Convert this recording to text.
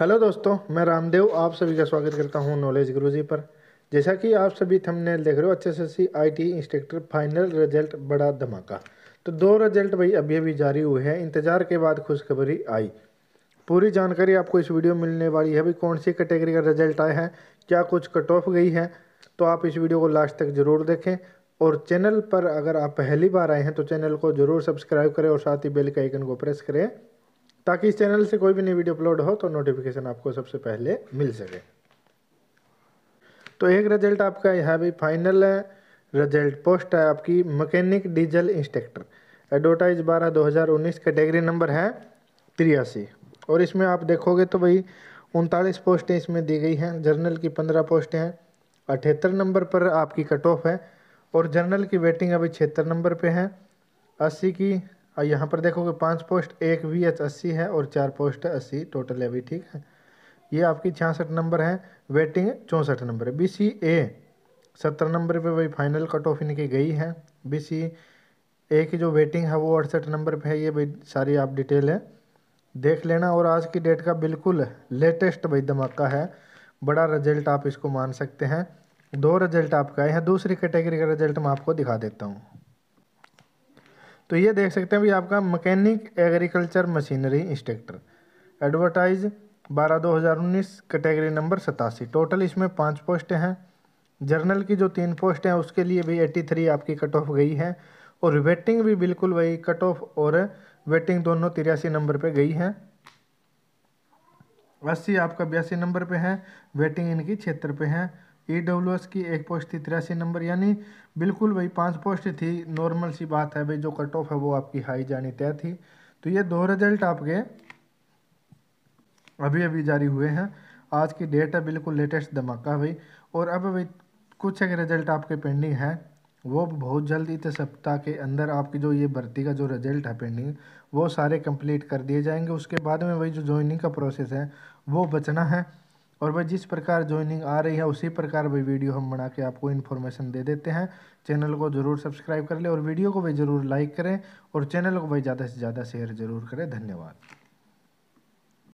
hello दोस्तों मैं रामदेव आप सभी का स्वागत करता हूं नॉलेज गुरुजी पर जैसा कि आप सभी थंबनेल देख रहे हो अच्छे से C I T instructor final result बड़ा धमाका तो दो रिजल्ट भाई अभी अभी जारी हुए हैं इंतज़ार के बाद खुशखबरी आई पूरी जानकारी आपको इस वीडियो में मिलने वाली है अभी कौन सी कैटेगरी का रिजल्ट आया है क्या कुछ कट ऑफ गई है तो आप इस वीडियो को लास्ट तक ज़रूर देखें और चैनल पर अगर आप पहली बार आए हैं तो चैनल को ज़रूर सब्सक्राइब करें और साथ ही बेल के आइकन को प्रेस करें ताकि इस चैनल से कोई भी नई वीडियो अपलोड हो तो नोटिफिकेशन आपको सबसे पहले मिल सके तो एक रिजल्ट आपका यहाँ भी फाइनल है रिजल्ट पोस्ट है आपकी मकैनिक डीजल इंस्ट्रक्टर एडवर्टाइज बारह दो हज़ार उन्नीस कैटेगरी नंबर है तिरासी और इसमें आप देखोगे तो भाई उनतालीस पोस्टें इसमें दी गई हैं जर्नल की पंद्रह पोस्टें हैं अठहत्तर नंबर पर आपकी कट ऑफ है और जर्नल की वेटिंग अभी छिहत्तर नंबर पे है अस्सी की और यहाँ पर देखोगे पांच पोस्ट एक वी एच अस्सी है और चार पोस्ट अस्सी टोटल है अभी ठीक है ये आपकी छियासठ नंबर है वेटिंग चौंसठ नंबर है बी सी ए सत्रह नंबर पे वही फाइनल कट ऑफ इनकी गई है बी सी ए की जो वेटिंग है वो अड़सठ नंबर पे है ये भाई सारी आप डिटेल है देख लेना और आज की डेट का बिल्कुल लेटेस्ट भाई धमाका है बड़ा रिजल्ट आप इसको मान सकते हैं दो रिजल्ट आपका आए हैं दूसरी कैटेगरी का रिजल्ट मैं आपको दिखा देता हूँ तो ये देख सकते हैं भी आपका mechanic agriculture machinery instructor advertise बारह दो हज़ार उन्नीस कैटेगरी नंबर सतासी टोटल इसमें पाँच पोस्ट हैं जर्नल की जो तीन पोस्ट हैं उसके लिए भी एट्टी थ्री आपकी कट ऑफ गई है और वेटिंग भी बिल्कुल वही कट ऑफ और वेटिंग दोनों तिरासी नंबर पे गई है अस्सी आपका बयासी नंबर पे है वेटिंग इनकी छिहत्तर पे है ई डब्ल्यू एस की एक पोस्ट थी तिरासी नंबर यानी बिल्कुल भाई पाँच पोस्ट थी नॉर्मल सी बात है भाई जो कट ऑफ है वो आपकी हाई जानी तय थी तो ये दो रिजल्ट आपके अभी अभी जारी हुए हैं आज की डेट है बिल्कुल लेटेस्ट धमाका भाई और अब भाई कुछ एक रिजल्ट आपके पेंडिंग है वो बहुत जल्द इस सप्ताह के अंदर आपकी जो ये भर्ती का जो रिजल्ट है पेंडिंग वो सारे कंप्लीट कर दिए जाएंगे उसके बाद में वही जो ज्वाइनिंग का प्रोसेस है वो बचना है और वह जिस प्रकार ज्वाइनिंग आ रही है उसी प्रकार भाई वीडियो हम बना के आपको इन्फॉर्मेशन दे देते हैं चैनल को ज़रूर सब्सक्राइब कर लें और वीडियो को भी ज़रूर लाइक करें और चैनल को भाई ज़्यादा से ज़्यादा शेयर ज़रूर करें धन्यवाद